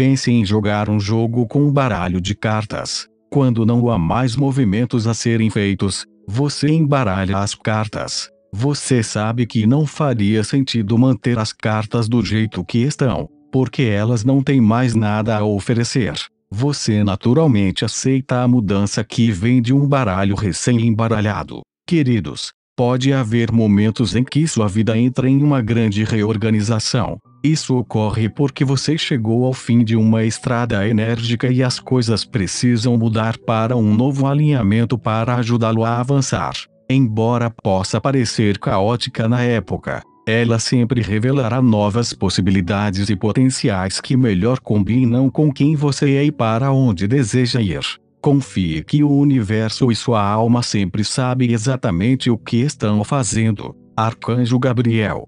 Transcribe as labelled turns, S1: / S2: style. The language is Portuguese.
S1: pense em jogar um jogo com um baralho de cartas. Quando não há mais movimentos a serem feitos, você embaralha as cartas. Você sabe que não faria sentido manter as cartas do jeito que estão, porque elas não têm mais nada a oferecer. Você naturalmente aceita a mudança que vem de um baralho recém-embaralhado. Queridos, Pode haver momentos em que sua vida entra em uma grande reorganização. Isso ocorre porque você chegou ao fim de uma estrada enérgica e as coisas precisam mudar para um novo alinhamento para ajudá-lo a avançar. Embora possa parecer caótica na época, ela sempre revelará novas possibilidades e potenciais que melhor combinam com quem você é e para onde deseja ir. Confie que o universo e sua alma sempre sabem exatamente o que estão fazendo. Arcanjo Gabriel